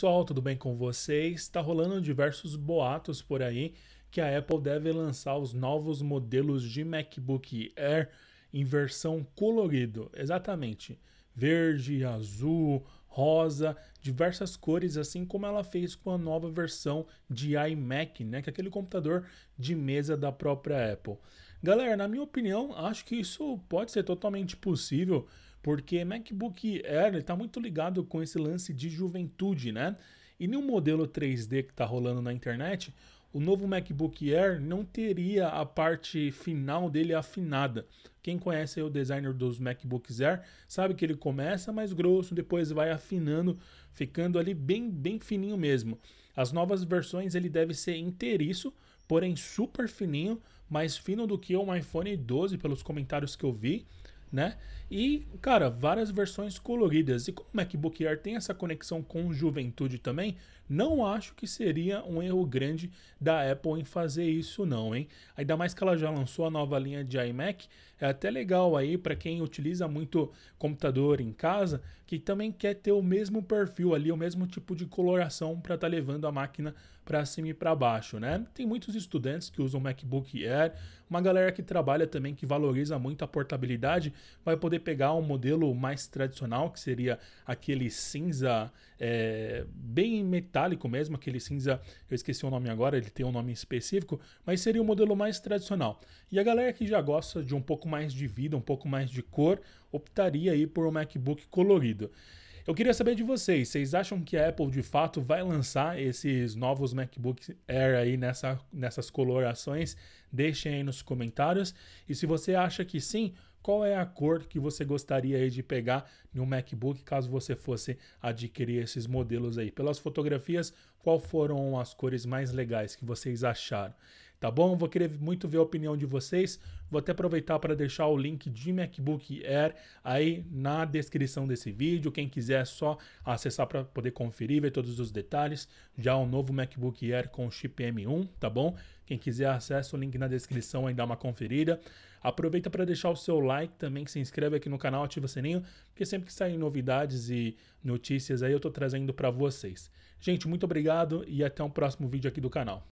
pessoal, tudo bem com vocês? Está rolando diversos boatos por aí que a Apple deve lançar os novos modelos de MacBook Air em versão colorido, exatamente verde, azul, rosa, diversas cores, assim como ela fez com a nova versão de iMac, né, que é aquele computador de mesa da própria Apple. Galera, na minha opinião, acho que isso pode ser totalmente possível porque MacBook Air está muito ligado com esse lance de juventude, né? E no modelo 3D que está rolando na internet, o novo MacBook Air não teria a parte final dele afinada. Quem conhece o designer dos MacBooks Air sabe que ele começa mais grosso, depois vai afinando, ficando ali bem, bem fininho mesmo. As novas versões ele deve ser inteiriço, porém super fininho, mais fino do que um iPhone 12 pelos comentários que eu vi né? E, cara, várias versões coloridas. E como o MacBook Air tem essa conexão com juventude também, não acho que seria um erro grande da Apple em fazer isso não, hein? Ainda mais que ela já lançou a nova linha de iMac, é até legal aí para quem utiliza muito computador em casa, que também quer ter o mesmo perfil ali, o mesmo tipo de coloração para estar tá levando a máquina para cima e para baixo, né? Tem muitos estudantes que usam MacBook Air, uma galera que trabalha também, que valoriza muito a portabilidade, vai poder pegar um modelo mais tradicional, que seria aquele cinza é, bem metálico mesmo, aquele cinza, eu esqueci o nome agora, ele tem um nome específico, mas seria o um modelo mais tradicional. E a galera que já gosta de um pouco mais de vida, um pouco mais de cor, optaria aí por um MacBook colorido. Eu queria saber de vocês, vocês acham que a Apple de fato vai lançar esses novos MacBook Air aí nessa, nessas colorações? Deixem aí nos comentários. E se você acha que sim, qual é a cor que você gostaria aí de pegar no MacBook caso você fosse adquirir esses modelos aí? Pelas fotografias, qual foram as cores mais legais que vocês acharam? tá bom? Vou querer muito ver a opinião de vocês. Vou até aproveitar para deixar o link de MacBook Air aí na descrição desse vídeo. Quem quiser é só acessar para poder conferir, ver todos os detalhes. Já o um novo MacBook Air com chip M1, tá bom? Quem quiser acessa o link na descrição aí dá uma conferida. Aproveita para deixar o seu like também, se inscreve aqui no canal, ativa o sininho, porque sempre que saem novidades e notícias aí eu estou trazendo para vocês. Gente, muito obrigado e até um próximo vídeo aqui do canal.